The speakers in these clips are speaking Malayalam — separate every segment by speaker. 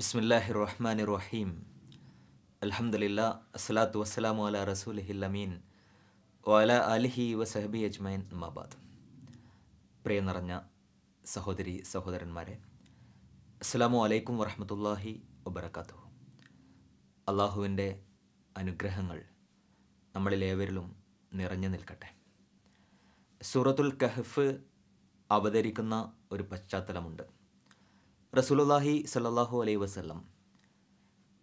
Speaker 1: ബിസ്മില്ലാഹി റഹ്മാനി റഹീം അലഹമുല്ല അസ്സലാത്തു വസ്സലാമു അല റസൂലഹിൽ അമീൻ വല അലിഹി വസഹബി അജ്മൈൻ നമാബാദ് പ്രിയം നിറഞ്ഞ സഹോദരി സഹോദരന്മാരെ അസ്സാമു അലൈക്കും വറഹമത്തല്ലാഹി വബർക്കാത്തു അള്ളാഹുവിൻ്റെ അനുഗ്രഹങ്ങൾ നമ്മളിലേവരിലും നിറഞ്ഞു നിൽക്കട്ടെ സൂറത്തുൽ കഹഫ് അവതരിക്കുന്ന ഒരു പശ്ചാത്തലമുണ്ട് റസൂലുല്ലാഹി സല്ലാഹു അലൈ വസല്ലം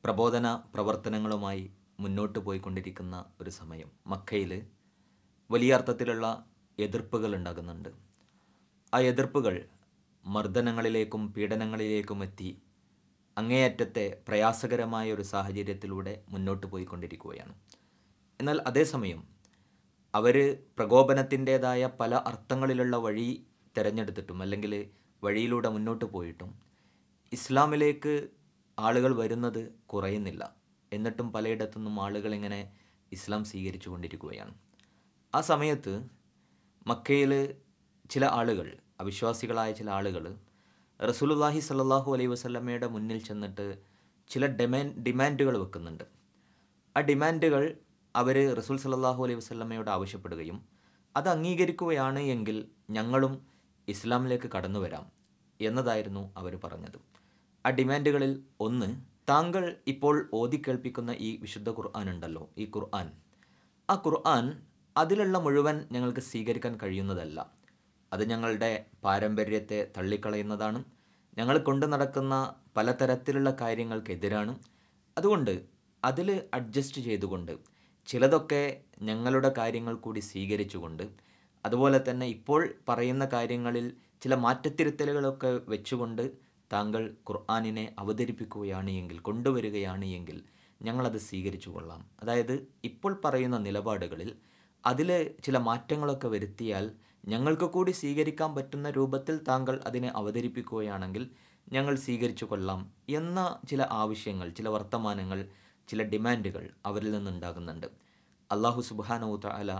Speaker 1: പ്രബോധന പ്രവർത്തനങ്ങളുമായി മുന്നോട്ട് പോയിക്കൊണ്ടിരിക്കുന്ന ഒരു സമയം മക്കയിൽ വലിയ അർത്ഥത്തിലുള്ള എതിർപ്പുകൾ ഉണ്ടാകുന്നുണ്ട് ആ എതിർപ്പുകൾ മർദ്ദനങ്ങളിലേക്കും പീഡനങ്ങളിലേക്കും എത്തി അങ്ങേയറ്റത്തെ പ്രയാസകരമായ ഒരു സാഹചര്യത്തിലൂടെ മുന്നോട്ട് പോയിക്കൊണ്ടിരിക്കുകയാണ് എന്നാൽ അതേസമയം അവർ പ്രകോപനത്തിൻ്റേതായ പല അർത്ഥങ്ങളിലുള്ള വഴി തിരഞ്ഞെടുത്തിട്ടും അല്ലെങ്കിൽ വഴിയിലൂടെ മുന്നോട്ട് പോയിട്ടും ഇസ്ലാമിലേക്ക് ആളുകൾ വരുന്നത് കുറയുന്നില്ല എന്നിട്ടും പലയിടത്തുനിന്നും ആളുകൾ ഇങ്ങനെ ഇസ്ലാം സ്വീകരിച്ചു കൊണ്ടിരിക്കുകയാണ് ആ സമയത്ത് മക്കയിൽ ചില ആളുകൾ അവിശ്വാസികളായ ചില ആളുകൾ റസൂലുല്ലാഹി സല്ലാഹു അലൈ വസല്ലമയുടെ മുന്നിൽ ചെന്നിട്ട് ചില ഡിമാൻഡ് ഡിമാൻഡുകൾ വെക്കുന്നുണ്ട് ആ ഡിമാൻഡുകൾ അവർ റസൂൽ സല്ലാഹു അലൈഹി വസല്ലമയോട് ആവശ്യപ്പെടുകയും അത് അംഗീകരിക്കുകയാണ് എങ്കിൽ ഞങ്ങളും ഇസ്ലാമിലേക്ക് കടന്നു വരാം എന്നതായിരുന്നു അവർ പറഞ്ഞത് ആ ഡിമാൻഡുകളിൽ ഒന്ന് താങ്കൾ ഇപ്പോൾ ഓതിക്കേൾപ്പിക്കുന്ന ഈ വിശുദ്ധ ഖുർആൻ ഉണ്ടല്ലോ ഈ ഖുർആൻ ആ ഖുർആൻ അതിലുള്ള മുഴുവൻ ഞങ്ങൾക്ക് സ്വീകരിക്കാൻ കഴിയുന്നതല്ല അത് ഞങ്ങളുടെ പാരമ്പര്യത്തെ തള്ളിക്കളയുന്നതാണ് ഞങ്ങൾ കൊണ്ടു നടക്കുന്ന പലതരത്തിലുള്ള കാര്യങ്ങൾക്കെതിരാണ് അതുകൊണ്ട് അതിൽ അഡ്ജസ്റ്റ് ചെയ്തുകൊണ്ട് ചിലതൊക്കെ ഞങ്ങളുടെ കാര്യങ്ങൾ കൂടി സ്വീകരിച്ചുകൊണ്ട് അതുപോലെ തന്നെ ഇപ്പോൾ പറയുന്ന കാര്യങ്ങളിൽ ചില മാറ്റത്തിരുത്തലുകളൊക്കെ വെച്ചുകൊണ്ട് താങ്കൾ ഖുർആാനിനെ അവതരിപ്പിക്കുകയാണ് എങ്കിൽ കൊണ്ടുവരികയാണ് എങ്കിൽ ഞങ്ങളത് സ്വീകരിച്ചു കൊള്ളാം അതായത് ഇപ്പോൾ പറയുന്ന നിലപാടുകളിൽ അതിൽ ചില മാറ്റങ്ങളൊക്കെ വരുത്തിയാൽ ഞങ്ങൾക്ക് കൂടി സ്വീകരിക്കാൻ പറ്റുന്ന രൂപത്തിൽ താങ്കൾ അതിനെ അവതരിപ്പിക്കുകയാണെങ്കിൽ ഞങ്ങൾ സ്വീകരിച്ചു കൊള്ളാം എന്ന ചില ആവശ്യങ്ങൾ ചില വർത്തമാനങ്ങൾ ചില ഡിമാൻഡുകൾ അവരിൽ നിന്നുണ്ടാകുന്നുണ്ട് അള്ളാഹു സുബാനോ തല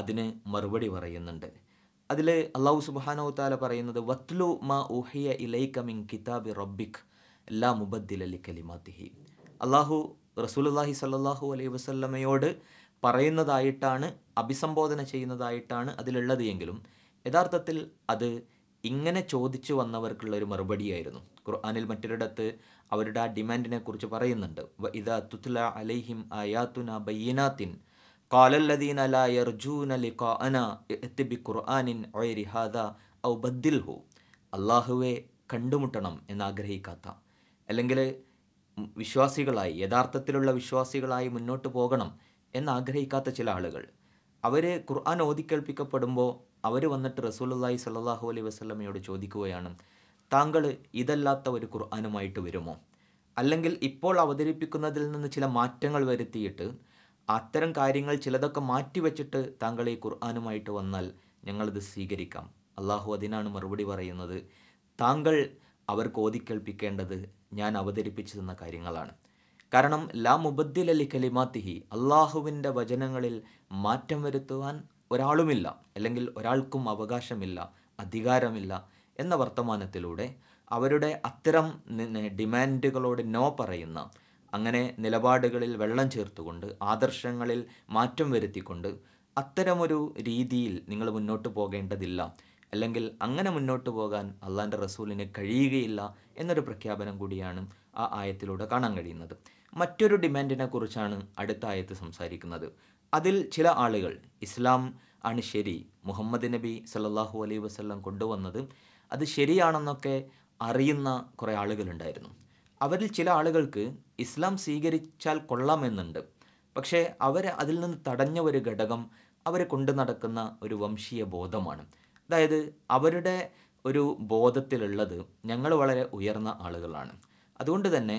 Speaker 1: അതിന് മറുപടി പറയുന്നുണ്ട് അതിൽ അള്ളാഹു സുബാനോ താല പറയുന്നത് വത്ലു മാ ഊഹിയ ഇലൈക്കമിൻ കിതാബി റബ്ബിക് എല്ലാ അലി കലിമാതിഹി അള്ളാഹു റസൂലുല്ലാഹി സല്ലാഹു അലൈഹി വസല്ലമയോട് പറയുന്നതായിട്ടാണ് അഭിസംബോധന ചെയ്യുന്നതായിട്ടാണ് അതിലുള്ളത് എങ്കിലും യഥാർത്ഥത്തിൽ അത് ഇങ്ങനെ ചോദിച്ചു വന്നവർക്കുള്ള ഒരു മറുപടിയായിരുന്നു ഖുർആാനിൽ മറ്റൊരിടത്ത് അവരുടെ ആ ഡിമാൻഡിനെ കുറിച്ച് പറയുന്നുണ്ട് ഇതാ തുത്ല അലൈഹിം ആയാത്തുന ബയ്യനാത്തിൻ قال الذين لا يرجون لقاءنا ائت بقرآن غير هذا ഔ ബദ്ദിൽഹു അള്ളാഹുവെ കണ്ടുമുട്ടണം എന്നാഗ്രഹിക്കാത്ത അല്ലെങ്കിൽ വിശ്വാസികളായി യഥാർത്ഥത്തിലുള്ള വിശ്വാസികളായി മുന്നോട്ട് പോകണം എന്നാഗ്രഹിക്കാത്ത ചില ആളുകൾ അവർ ഖുർആൻ ഓതിക്കേൾപ്പിക്കപ്പെടുമ്പോൾ അവർ വന്നിട്ട് റസൂലുല്ലായി സല്ലാഹു അലൈഹി വസ്ലമയോട് ചോദിക്കുകയാണ് താങ്കൾ ഇതല്ലാത്ത ഒരു ഖുർആാനുമായിട്ട് വരുമോ അല്ലെങ്കിൽ ഇപ്പോൾ അവതരിപ്പിക്കുന്നതിൽ നിന്ന് ചില മാറ്റങ്ങൾ വരുത്തിയിട്ട് അത്തരം കാര്യങ്ങൾ ചിലതൊക്കെ മാറ്റിവെച്ചിട്ട് താങ്കൾ ഈ ഖുർആാനുമായിട്ട് വന്നാൽ ഞങ്ങളത് സ്വീകരിക്കാം അള്ളാഹു അതിനാണ് മറുപടി പറയുന്നത് താങ്കൾ അവർക്ക് ഓതിക്കേൽപ്പിക്കേണ്ടത് ഞാൻ അവതരിപ്പിച്ചു തന്ന കാര്യങ്ങളാണ് കാരണം ലാ മുബദ്ദിൽ അലി കലിമാത്തിഹി അള്ളാഹുവിൻ്റെ വചനങ്ങളിൽ മാറ്റം വരുത്തുവാൻ ഒരാളുമില്ല അല്ലെങ്കിൽ ഒരാൾക്കും അവകാശമില്ല അധികാരമില്ല എന്ന വർത്തമാനത്തിലൂടെ അവരുടെ അത്തരം ഡിമാൻഡുകളോട് നോ പറയുന്ന അങ്ങനെ നിലപാടുകളിൽ വെള്ളം ചേർത്തുകൊണ്ട് ആദർശങ്ങളിൽ മാറ്റം വരുത്തിക്കൊണ്ട് അത്തരമൊരു രീതിയിൽ നിങ്ങൾ മുന്നോട്ട് പോകേണ്ടതില്ല അല്ലെങ്കിൽ അങ്ങനെ മുന്നോട്ട് പോകാൻ അള്ളാൻ്റെ റസൂലിന് കഴിയുകയില്ല എന്നൊരു പ്രഖ്യാപനം കൂടിയാണ് ആ ആയത്തിലൂടെ കാണാൻ കഴിയുന്നത് മറ്റൊരു ഡിമാൻഡിനെ കുറിച്ചാണ് അടുത്ത ആയത്ത് സംസാരിക്കുന്നത് അതിൽ ചില ആളുകൾ ഇസ്ലാം ആണ് ശരി മുഹമ്മദ് നബി സല്ലാഹു അലൈ വസ്ല്ലാം കൊണ്ടുവന്നത് അത് ശരിയാണെന്നൊക്കെ അറിയുന്ന കുറേ ആളുകളുണ്ടായിരുന്നു അവരിൽ ചില ആളുകൾക്ക് ഇസ്ലാം സ്വീകരിച്ചാൽ കൊള്ളാമെന്നുണ്ട് പക്ഷേ അവരെ അതിൽ നിന്ന് തടഞ്ഞ ഒരു ഘടകം അവരെ കൊണ്ടു നടക്കുന്ന ഒരു വംശീയ ബോധമാണ് അതായത് അവരുടെ ഒരു ബോധത്തിലുള്ളത് ഞങ്ങൾ വളരെ ഉയർന്ന ആളുകളാണ് അതുകൊണ്ട് തന്നെ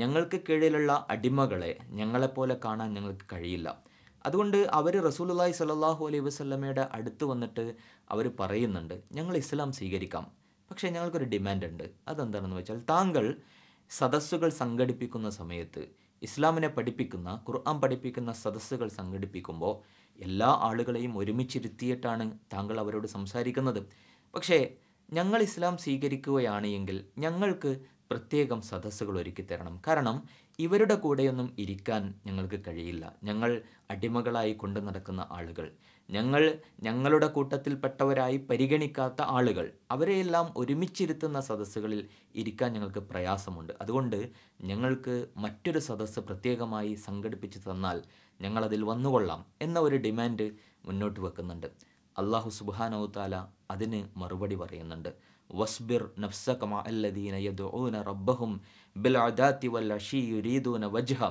Speaker 1: ഞങ്ങൾക്ക് കീഴിലുള്ള അടിമകളെ ഞങ്ങളെപ്പോലെ കാണാൻ ഞങ്ങൾക്ക് കഴിയില്ല അതുകൊണ്ട് അവർ റസൂലുല്ലായി സല്ലാഹു അലൈഹി വസ്ലമയുടെ അടുത്ത് വന്നിട്ട് അവർ പറയുന്നുണ്ട് ഞങ്ങൾ ഇസ്ലാം സ്വീകരിക്കാം പക്ഷേ ഞങ്ങൾക്കൊരു ഡിമാൻഡ് ഉണ്ട് അതെന്താണെന്ന് വെച്ചാൽ താങ്കൾ സദസ്സുകൾ സംഘടിപ്പിക്കുന്ന സമയത്ത് ഇസ്ലാമിനെ പഠിപ്പിക്കുന്ന ഖുർആൻ പഠിപ്പിക്കുന്ന സദസ്സുകൾ സംഘടിപ്പിക്കുമ്പോൾ എല്ലാ ആളുകളെയും ഒരുമിച്ചിരുത്തിയിട്ടാണ് താങ്കൾ അവരോട് സംസാരിക്കുന്നത് പക്ഷേ ഞങ്ങൾ ഇസ്ലാം സ്വീകരിക്കുകയാണ് എങ്കിൽ ഞങ്ങൾക്ക് പ്രത്യേകം സദസ്സുകൾ ഒരുക്കി തരണം കാരണം ഇവരുടെ കൂടെയൊന്നും ഇരിക്കാൻ ഞങ്ങൾക്ക് കഴിയില്ല ഞങ്ങൾ അടിമകളായി കൊണ്ടു നടക്കുന്ന ആളുകൾ ഞങ്ങൾ ഞങ്ങളുടെ കൂട്ടത്തിൽപ്പെട്ടവരായി പരിഗണിക്കാത്ത ആളുകൾ അവരെയെല്ലാം ഒരുമിച്ചിരുത്തുന്ന സദസ്സുകളിൽ ഇരിക്കാൻ ഞങ്ങൾക്ക് പ്രയാസമുണ്ട് അതുകൊണ്ട് ഞങ്ങൾക്ക് മറ്റൊരു സദസ്സ് പ്രത്യേകമായി സംഘടിപ്പിച്ചു തന്നാൽ ഞങ്ങളതിൽ വന്നുകൊള്ളാം എന്ന ഒരു ഡിമാൻഡ് മുന്നോട്ട് വെക്കുന്നുണ്ട് അള്ളാഹു സുബാനൌത്താല അതിന് മറുപടി പറയുന്നുണ്ട് വസ്ബിർ റബ്ബഹും വജ്ഹ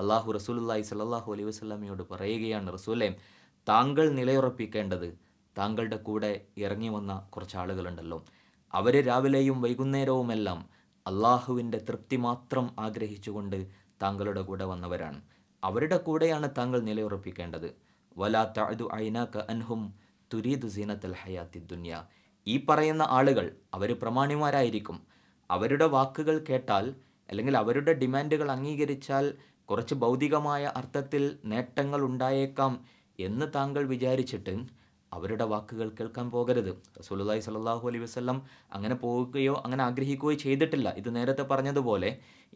Speaker 1: അള്ളാഹു റസൂലുള്ളാഹി സ്വല്ലല്ലാഹു അലൈഹി വസ്ലാമിയോട് പറയുകയാണ് റസൂലേ താങ്കൾ നിലയുറപ്പിക്കേണ്ടത് താങ്കളുടെ കൂടെ ഇറങ്ങി വന്ന കുറച്ച് ആളുകളുണ്ടല്ലോ അവർ രാവിലെയും വൈകുന്നേരവുമെല്ലാം അള്ളാഹുവിൻ്റെ തൃപ്തി മാത്രം ആഗ്രഹിച്ചുകൊണ്ട് താങ്കളുടെ കൂടെ വന്നവരാണ് അവരുടെ കൂടെയാണ് താങ്കൾ നിലയുറപ്പിക്കേണ്ടത് വലാ താഴ്തു ഐനാക്ക അൻഹും തുരീദു സീനത്തൽ ഹയാത്തി ദുന്യ ഈ പറയുന്ന ആളുകൾ അവർ പ്രമാണിമാരായിരിക്കും അവരുടെ വാക്കുകൾ കേട്ടാൽ അല്ലെങ്കിൽ അവരുടെ ഡിമാൻഡുകൾ അംഗീകരിച്ചാൽ കുറച്ച് ഭൗതികമായ അർത്ഥത്തിൽ നേട്ടങ്ങൾ ഉണ്ടായേക്കാം എന്ന് താങ്കൾ വിചാരിച്ചിട്ട് അവരുടെ വാക്കുകൾ കേൾക്കാൻ പോകരുത് റസൂലുള്ളാഹി സ്വല്ലല്ലാഹു അലൈ വസല്ലം അങ്ങനെ പോവുകയോ അങ്ങനെ ആഗ്രഹിക്കുകയോ ചെയ്തിട്ടില്ല ഇത് നേരത്തെ പറഞ്ഞതുപോലെ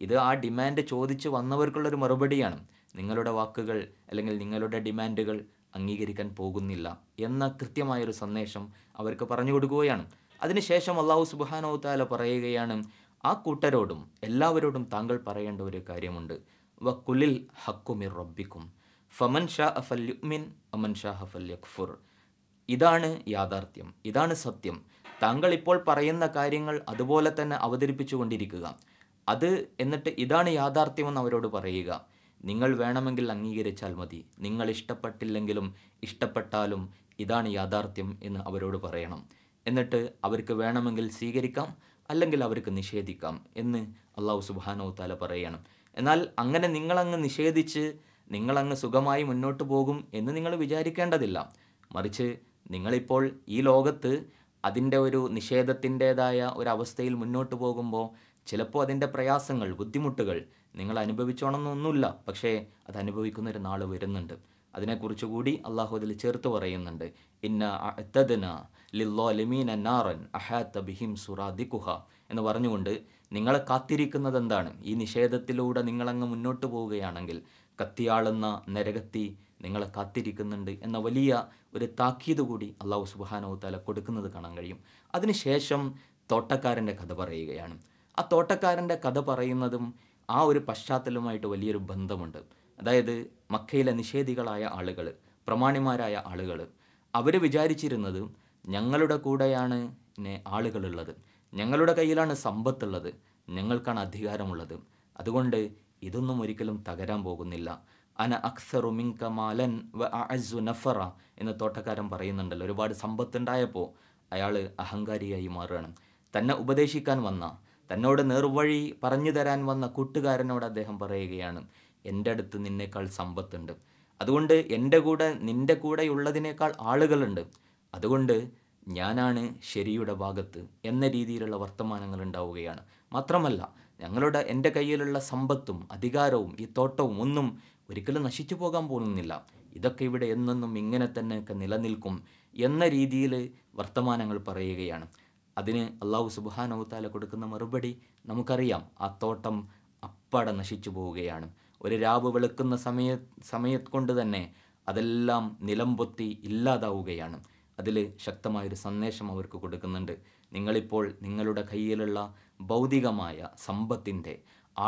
Speaker 1: ഇത് ആ ഡിമാൻഡ് ചോദിച്ച് വന്നവർക്കുള്ളൊരു മറുപടിയാണ് നിങ്ങളുടെ വാക്കുകൾ അല്ലെങ്കിൽ നിങ്ങളുടെ ഡിമാൻഡുകൾ അംഗീകരിക്കാൻ പോകുന്നില്ല എന്ന കൃത്യമായൊരു സന്ദേശം അവർക്ക് പറഞ്ഞു കൊടുക്കുകയാണ് അതിനുശേഷം അള്ളാഹു സുബാനോ താല പറയുകയാണ് ആ കൂട്ടരോടും എല്ലാവരോടും താങ്കൾ പറയേണ്ട ഒരു കാര്യമുണ്ട് വക്കുലിൽ ഹക്കുമിർ റബ്ബിക്കും ഫമൻ ഷാ അഫല്യുമിൻ അമൻ ഷാ ഇതാണ് യാഥാർത്ഥ്യം ഇതാണ് സത്യം താങ്കൾ ഇപ്പോൾ പറയുന്ന കാര്യങ്ങൾ അതുപോലെ തന്നെ അവതരിപ്പിച്ചു കൊണ്ടിരിക്കുക അത് എന്നിട്ട് ഇതാണ് യാഥാർത്ഥ്യമെന്ന് അവരോട് പറയുക നിങ്ങൾ വേണമെങ്കിൽ അംഗീകരിച്ചാൽ മതി നിങ്ങൾ ഇഷ്ടപ്പെട്ടില്ലെങ്കിലും ഇഷ്ടപ്പെട്ടാലും ഇതാണ് യാഥാർത്ഥ്യം എന്ന് അവരോട് പറയണം എന്നിട്ട് അവർക്ക് വേണമെങ്കിൽ സ്വീകരിക്കാം അല്ലെങ്കിൽ അവർക്ക് നിഷേധിക്കാം എന്ന് അള്ളാഹു സുബാനോ താല പറയണം എന്നാൽ അങ്ങനെ നിങ്ങളങ്ങ് നിഷേധിച്ച് നിങ്ങളങ്ങ് സുഖമായി മുന്നോട്ട് പോകും എന്ന് നിങ്ങൾ വിചാരിക്കേണ്ടതില്ല മറിച്ച് നിങ്ങളിപ്പോൾ ഈ ലോകത്ത് അതിൻ്റെ ഒരു നിഷേധത്തിൻ്റേതായ ഒരവസ്ഥയിൽ മുന്നോട്ട് പോകുമ്പോൾ ചിലപ്പോൾ അതിൻ്റെ പ്രയാസങ്ങൾ ബുദ്ധിമുട്ടുകൾ നിങ്ങൾ അനുഭവിച്ചോണമെന്നൊന്നുമില്ല പക്ഷേ അത് അനുഭവിക്കുന്ന ഒരു നാൾ വരുന്നുണ്ട് അതിനെക്കുറിച്ച് കൂടി അള്ളാഹു അതിൽ ചേർത്ത് പറയുന്നുണ്ട് ഇന്ന അത്തദന ലില്ലോ ലിമീൻ അന്നാറൻ അഹാത്ത ബിഹിം സുറാദി കുഹ എന്ന് പറഞ്ഞുകൊണ്ട് നിങ്ങളെ കാത്തിരിക്കുന്നത് എന്താണ് ഈ നിഷേധത്തിലൂടെ നിങ്ങളങ്ങ് മുന്നോട്ട് പോവുകയാണെങ്കിൽ കത്തിയാളുന്ന നരകത്തി നിങ്ങളെ കാത്തിരിക്കുന്നുണ്ട് എന്ന വലിയ ഒരു താക്കീത് കൂടി അള്ളാഹു സുബാനോത്താല കൊടുക്കുന്നത് കാണാൻ കഴിയും അതിനുശേഷം തോട്ടക്കാരൻ്റെ കഥ പറയുകയാണ് ആ തോട്ടക്കാരൻ്റെ കഥ പറയുന്നതും ആ ഒരു പശ്ചാത്തലവുമായിട്ട് വലിയൊരു ബന്ധമുണ്ട് അതായത് മക്കയിലെ നിഷേധികളായ ആളുകൾ പ്രമാണിമാരായ ആളുകൾ അവർ വിചാരിച്ചിരുന്നത് ഞങ്ങളുടെ കൂടെയാണ് ആളുകളുള്ളത് ഞങ്ങളുടെ കയ്യിലാണ് സമ്പത്തുള്ളത് ഞങ്ങൾക്കാണ് അധികാരമുള്ളത് അതുകൊണ്ട് ഇതൊന്നും ഒരിക്കലും തകരാൻ പോകുന്നില്ല അന അക്സറു മിങ്ക മാലൻ വ അസു നഫറ എന്ന തോട്ടക്കാരൻ പറയുന്നുണ്ടല്ലോ ഒരുപാട് സമ്പത്തുണ്ടായപ്പോൾ അയാൾ അഹങ്കാരിയായി മാറുകയാണ് തന്നെ ഉപദേശിക്കാൻ വന്ന തന്നോട് നേർവഴി പറഞ്ഞു തരാൻ വന്ന കൂട്ടുകാരനോട് അദ്ദേഹം പറയുകയാണ് എൻ്റെ അടുത്ത് നിന്നേക്കാൾ സമ്പത്തുണ്ട് അതുകൊണ്ട് എൻ്റെ കൂടെ നിൻ്റെ കൂടെയുള്ളതിനേക്കാൾ ആളുകളുണ്ട് അതുകൊണ്ട് ഞാനാണ് ശരിയുടെ ഭാഗത്ത് എന്ന രീതിയിലുള്ള വർത്തമാനങ്ങൾ ഉണ്ടാവുകയാണ് മാത്രമല്ല ഞങ്ങളുടെ എൻ്റെ കയ്യിലുള്ള സമ്പത്തും അധികാരവും ഈ തോട്ടവും ഒന്നും ഒരിക്കലും നശിച്ചു പോകാൻ പോകുന്നില്ല ഇതൊക്കെ ഇവിടെ എന്നെന്നും ഇങ്ങനെ തന്നെയൊക്കെ നിലനിൽക്കും എന്ന രീതിയിൽ വർത്തമാനങ്ങൾ പറയുകയാണ് അതിന് അള്ളാഹു സുബാനവത്താല കൊടുക്കുന്ന മറുപടി നമുക്കറിയാം ആ തോട്ടം അപ്പാടെ നശിച്ചു പോവുകയാണ് ഒരു രാവ് വെളുക്കുന്ന സമയ സമയത്ത് കൊണ്ട് തന്നെ അതെല്ലാം നിലംപൊത്തി ഇല്ലാതാവുകയാണ് അതിൽ ശക്തമായൊരു സന്ദേശം അവർക്ക് കൊടുക്കുന്നുണ്ട് നിങ്ങളിപ്പോൾ നിങ്ങളുടെ കയ്യിലുള്ള ഭൗതികമായ സമ്പത്തിൻ്റെ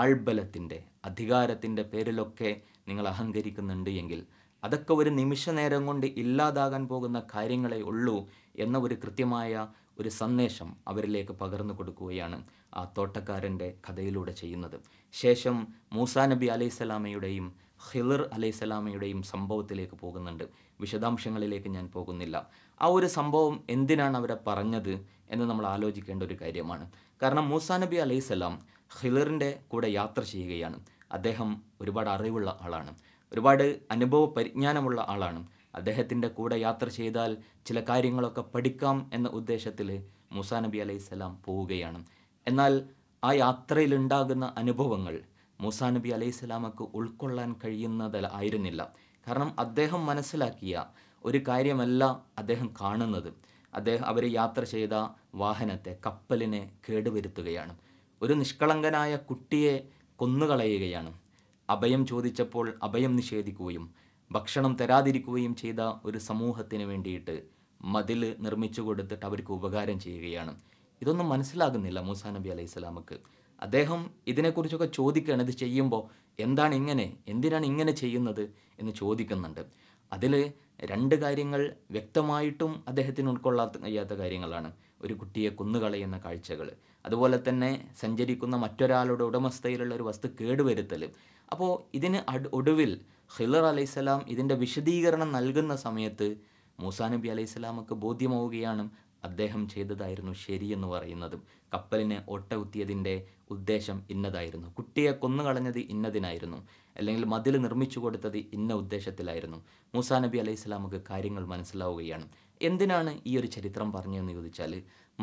Speaker 1: ആൾബലത്തിൻ്റെ അധികാരത്തിൻ്റെ പേരിലൊക്കെ നിങ്ങൾ അഹങ്കരിക്കുന്നുണ്ട് എങ്കിൽ അതൊക്കെ ഒരു നിമിഷ നേരം കൊണ്ട് ഇല്ലാതാകാൻ പോകുന്ന കാര്യങ്ങളെ ഉള്ളൂ എന്ന ഒരു കൃത്യമായ ഒരു സന്ദേശം അവരിലേക്ക് പകർന്നു കൊടുക്കുകയാണ് ആ തോട്ടക്കാരൻ്റെ കഥയിലൂടെ ചെയ്യുന്നത് ശേഷം മൂസാ നബി അലൈഹിസ്സലാമയുടെയും ഹിലർ സ്വലാമയുടെയും സംഭവത്തിലേക്ക് പോകുന്നുണ്ട് വിശദാംശങ്ങളിലേക്ക് ഞാൻ പോകുന്നില്ല ആ ഒരു സംഭവം എന്തിനാണ് അവരെ പറഞ്ഞത് എന്ന് നമ്മൾ ആലോചിക്കേണ്ട ഒരു കാര്യമാണ് കാരണം മൂസാ നബി അലൈസല്ലാം ഹിലറിൻ്റെ കൂടെ യാത്ര ചെയ്യുകയാണ് അദ്ദേഹം ഒരുപാട് അറിവുള്ള ആളാണ് ഒരുപാട് അനുഭവ പരിജ്ഞാനമുള്ള ആളാണ് അദ്ദേഹത്തിൻ്റെ കൂടെ യാത്ര ചെയ്താൽ ചില കാര്യങ്ങളൊക്കെ പഠിക്കാം എന്ന ഉദ്ദേശത്തിൽ മൂസാ നബി അലൈസല്ലാം പോവുകയാണ് എന്നാൽ ആ യാത്രയിലുണ്ടാകുന്ന അനുഭവങ്ങൾ മൂസാ നബി അലൈഹിസ്ലാമക്ക് ഉൾക്കൊള്ളാൻ കഴിയുന്നതല്ല ആയിരുന്നില്ല കാരണം അദ്ദേഹം മനസ്സിലാക്കിയ ഒരു കാര്യമല്ല അദ്ദേഹം കാണുന്നത് അദ്ദേഹം അവർ യാത്ര ചെയ്ത വാഹനത്തെ കപ്പലിനെ കേടുവരുത്തുകയാണ് ഒരു നിഷ്കളങ്കനായ കുട്ടിയെ കൊന്നുകളയുകയാണ് അഭയം ചോദിച്ചപ്പോൾ അഭയം നിഷേധിക്കുകയും ഭക്ഷണം തരാതിരിക്കുകയും ചെയ്ത ഒരു സമൂഹത്തിന് വേണ്ടിയിട്ട് മതിൽ നിർമ്മിച്ചു കൊടുത്തിട്ട് അവർക്ക് ഉപകാരം ചെയ്യുകയാണ് ഇതൊന്നും മനസ്സിലാകുന്നില്ല മൂസാ നബി സ്വലാമക്ക് അദ്ദേഹം ഇതിനെക്കുറിച്ചൊക്കെ ചോദിക്കുകയാണ് ഇത് ചെയ്യുമ്പോൾ എന്താണ് ഇങ്ങനെ എന്തിനാണ് ഇങ്ങനെ ചെയ്യുന്നത് എന്ന് ചോദിക്കുന്നുണ്ട് അതിൽ രണ്ട് കാര്യങ്ങൾ വ്യക്തമായിട്ടും അദ്ദേഹത്തിന് ഉൾക്കൊള്ളാത്ത കഴിയാത്ത കാര്യങ്ങളാണ് ഒരു കുട്ടിയെ കുന്നുകളയുന്ന കാഴ്ചകൾ അതുപോലെ തന്നെ സഞ്ചരിക്കുന്ന മറ്റൊരാളുടെ ഉടമസ്ഥയിലുള്ള ഒരു വസ്തു കേടുവരുത്തൽ അപ്പോൾ ഇതിന് ഒടുവിൽ ഹിലർ അലൈഹിസ്സലാം ഇതിൻ്റെ വിശദീകരണം നൽകുന്ന സമയത്ത് മൂസാ നബി അലൈഹിസ്സലാമക്ക് ബോധ്യമാവുകയാണ് അദ്ദേഹം ചെയ്തതായിരുന്നു ശരിയെന്ന് പറയുന്നതും കപ്പലിനെ ഒട്ടകുത്തിയതിൻ്റെ ഉദ്ദേശം ഇന്നതായിരുന്നു കുട്ടിയെ കൊന്നുകളഞ്ഞത് ഇന്നതിനായിരുന്നു അല്ലെങ്കിൽ മതിൽ നിർമ്മിച്ചു കൊടുത്തത് ഇന്ന ഉദ്ദേശത്തിലായിരുന്നു മൂസാ നബി അലൈഹി സ്വലാമുക്ക് കാര്യങ്ങൾ മനസ്സിലാവുകയാണ് എന്തിനാണ് ഈ ഒരു ചരിത്രം പറഞ്ഞതെന്ന് ചോദിച്ചാൽ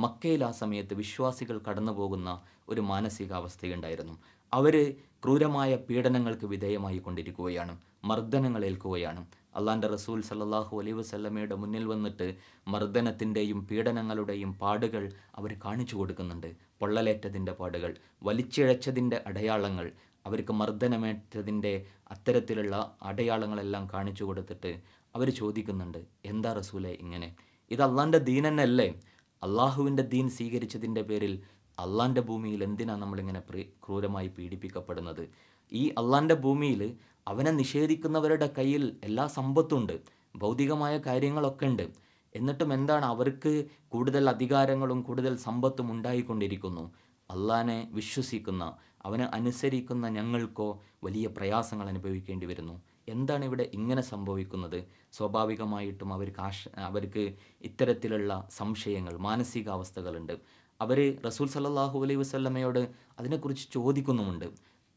Speaker 1: മക്കയിൽ ആ സമയത്ത് വിശ്വാസികൾ കടന്നു പോകുന്ന ഒരു മാനസികാവസ്ഥയുണ്ടായിരുന്നു അവർ ക്രൂരമായ പീഡനങ്ങൾക്ക് വിധേയമായി കൊണ്ടിരിക്കുകയാണ് മർദ്ദനങ്ങളേൽക്കുകയാണ് അള്ളാൻ്റെ റസൂൽ സല്ലാഹു അലൈ വസല്ലമയുടെ മുന്നിൽ വന്നിട്ട് മർദ്ദനത്തിൻ്റെയും പീഡനങ്ങളുടെയും പാടുകൾ അവർ കാണിച്ചു കൊടുക്കുന്നുണ്ട് പൊള്ളലേറ്റതിൻ്റെ പാടുകൾ വലിച്ചിഴച്ചതിൻ്റെ അടയാളങ്ങൾ അവർക്ക് മർദ്ദനമേറ്റതിൻ്റെ അത്തരത്തിലുള്ള അടയാളങ്ങളെല്ലാം കാണിച്ചു കൊടുത്തിട്ട് അവർ ചോദിക്കുന്നുണ്ട് എന്താ റസൂലെ ഇങ്ങനെ ഇത് അള്ളാൻ്റെ ദീനെന്നല്ലേ അള്ളാഹുവിൻ്റെ ദീൻ സ്വീകരിച്ചതിൻ്റെ പേരിൽ അള്ളാൻ്റെ ഭൂമിയിൽ എന്തിനാണ് നമ്മളിങ്ങനെ ക്രൂരമായി പീഡിപ്പിക്കപ്പെടുന്നത് ഈ അള്ളാൻ്റെ ഭൂമിയിൽ അവനെ നിഷേധിക്കുന്നവരുടെ കയ്യിൽ എല്ലാ സമ്പത്തുണ്ട് ഭൗതികമായ കാര്യങ്ങളൊക്കെ ഉണ്ട് എന്നിട്ടും എന്താണ് അവർക്ക് കൂടുതൽ അധികാരങ്ങളും കൂടുതൽ സമ്പത്തും ഉണ്ടായിക്കൊണ്ടിരിക്കുന്നു അള്ളാനെ വിശ്വസിക്കുന്ന അവനെ അനുസരിക്കുന്ന ഞങ്ങൾക്കോ വലിയ പ്രയാസങ്ങൾ അനുഭവിക്കേണ്ടി വരുന്നു എന്താണ് ഇവിടെ ഇങ്ങനെ സംഭവിക്കുന്നത് സ്വാഭാവികമായിട്ടും അവർക്ക് ആശ അവർക്ക് ഇത്തരത്തിലുള്ള സംശയങ്ങൾ മാനസികാവസ്ഥകളുണ്ട് അവർ റസൂൽ സല്ലാഹു അലൈഹി വസ്ലമയോട് അതിനെക്കുറിച്ച് ചോദിക്കുന്നുമുണ്ട്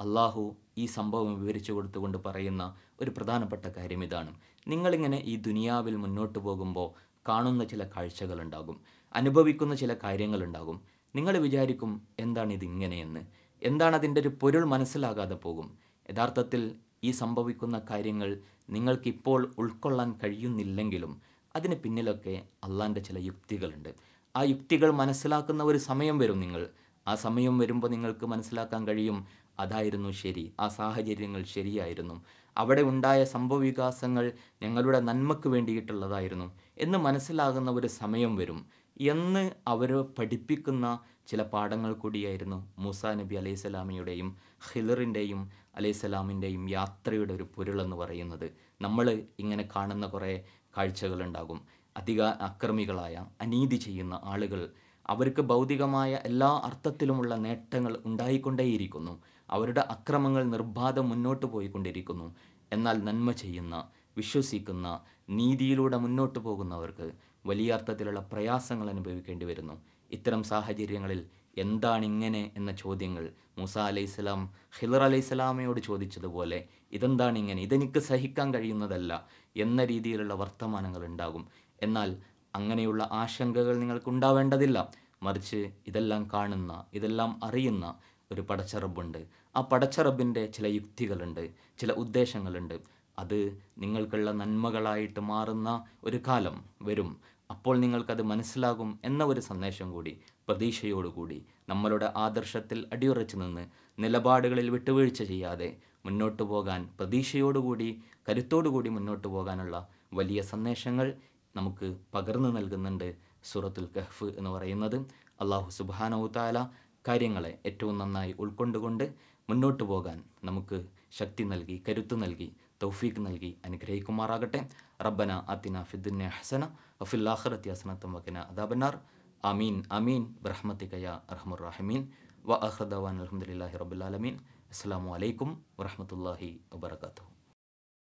Speaker 1: അള്ളാഹു ഈ സംഭവം വിവരിച്ചു കൊടുത്തുകൊണ്ട് പറയുന്ന ഒരു പ്രധാനപ്പെട്ട കാര്യം ഇതാണ് നിങ്ങളിങ്ങനെ ഈ ദുനിയാവിൽ മുന്നോട്ട് പോകുമ്പോൾ കാണുന്ന ചില കാഴ്ചകളുണ്ടാകും അനുഭവിക്കുന്ന ചില കാര്യങ്ങളുണ്ടാകും നിങ്ങൾ വിചാരിക്കും എന്താണ് ഇതിങ്ങനെയെന്ന് എന്താണ് അതിൻ്റെ ഒരു പൊരുൾ മനസ്സിലാകാതെ പോകും യഥാർത്ഥത്തിൽ ഈ സംഭവിക്കുന്ന കാര്യങ്ങൾ നിങ്ങൾക്കിപ്പോൾ ഉൾക്കൊള്ളാൻ കഴിയുന്നില്ലെങ്കിലും അതിന് പിന്നിലൊക്കെ അള്ളാൻ്റെ ചില യുക്തികളുണ്ട് ആ യുക്തികൾ മനസ്സിലാക്കുന്ന ഒരു സമയം വരും നിങ്ങൾ ആ സമയം വരുമ്പോൾ നിങ്ങൾക്ക് മനസ്സിലാക്കാൻ കഴിയും അതായിരുന്നു ശരി ആ സാഹചര്യങ്ങൾ ശരിയായിരുന്നു അവിടെ ഉണ്ടായ സംഭവവികാസങ്ങൾ ഞങ്ങളുടെ നന്മക്ക് വേണ്ടിയിട്ടുള്ളതായിരുന്നു എന്ന് മനസ്സിലാകുന്ന ഒരു സമയം വരും എന്ന് അവർ പഠിപ്പിക്കുന്ന ചില പാഠങ്ങൾ കൂടിയായിരുന്നു മൂസ നബി അലൈഹിസലാമിയുടെയും ഹിലറിൻ്റെയും അലൈഹിസ്സലാമിൻ്റെയും യാത്രയുടെ ഒരു പൊരുളെന്ന് പറയുന്നത് നമ്മൾ ഇങ്ങനെ കാണുന്ന കുറേ കാഴ്ചകളുണ്ടാകും അധിക അക്രമികളായ അനീതി ചെയ്യുന്ന ആളുകൾ അവർക്ക് ഭൗതികമായ എല്ലാ അർത്ഥത്തിലുമുള്ള നേട്ടങ്ങൾ ഉണ്ടായിക്കൊണ്ടേയിരിക്കുന്നു അവരുടെ അക്രമങ്ങൾ നിർബാധം മുന്നോട്ട് പോയിക്കൊണ്ടിരിക്കുന്നു എന്നാൽ നന്മ ചെയ്യുന്ന വിശ്വസിക്കുന്ന നീതിയിലൂടെ മുന്നോട്ട് പോകുന്നവർക്ക് വലിയ അർത്ഥത്തിലുള്ള പ്രയാസങ്ങൾ അനുഭവിക്കേണ്ടി വരുന്നു ഇത്തരം സാഹചര്യങ്ങളിൽ എന്താണ് ഇങ്ങനെ എന്ന ചോദ്യങ്ങൾ മൂസ അലൈഹി സ്വലാം ഹിലർ അലൈഹി സ്വലാമയോട് ചോദിച്ചതുപോലെ ഇതെന്താണ് ഇങ്ങനെ ഇതെനിക്ക് സഹിക്കാൻ കഴിയുന്നതല്ല എന്ന രീതിയിലുള്ള വർത്തമാനങ്ങൾ ഉണ്ടാകും എന്നാൽ അങ്ങനെയുള്ള ആശങ്കകൾ നിങ്ങൾക്കുണ്ടാവേണ്ടതില്ല മറിച്ച് ഇതെല്ലാം കാണുന്ന ഇതെല്ലാം അറിയുന്ന ഒരു പടച്ചറബുണ്ട് ആ പടച്ചറബിൻ്റെ ചില യുക്തികളുണ്ട് ചില ഉദ്ദേശങ്ങളുണ്ട് അത് നിങ്ങൾക്കുള്ള നന്മകളായിട്ട് മാറുന്ന ഒരു കാലം വരും അപ്പോൾ നിങ്ങൾക്കത് മനസ്സിലാകും എന്ന ഒരു സന്ദേശം കൂടി പ്രതീക്ഷയോടുകൂടി നമ്മളുടെ ആദർശത്തിൽ അടിയുറച്ചു നിന്ന് നിലപാടുകളിൽ വിട്ടുവീഴ്ച ചെയ്യാതെ മുന്നോട്ട് പോകാൻ പ്രതീക്ഷയോടുകൂടി കരുത്തോടുകൂടി മുന്നോട്ട് പോകാനുള്ള വലിയ സന്ദേശങ്ങൾ നമുക്ക് പകർന്നു നൽകുന്നുണ്ട് സൂറത്തുൽ കഹ്ഫ് എന്ന് പറയുന്നത് അള്ളാഹു സുബാനവുത്താല കാര്യങ്ങളെ ഏറ്റവും നന്നായി ഉൾക്കൊണ്ടുകൊണ്ട് മുന്നോട്ട് പോകാൻ നമുക്ക് ശക്തി നൽകി കരുത്ത് നൽകി തൗഫീഖ് നൽകി അനുഗ്രഹിക്കുമാറാകട്ടെ റബ്ബന അത്തിന ഫിദ്ദുന്യ ഹസന അഫില്ലാഹറത്തി ഹസനത്തും വകന അദാബനാർ അമീൻ അമീൻ ബ്രഹ്മത്തിക്കയ റഹ്മുറാഹിമീൻ വ അഹ്ദവാൻ അലഹമുല്ലാഹി റബുലാലമീൻ അസ്സാം വലൈക്കും വറഹമത്തല്ലാഹി വാത്തു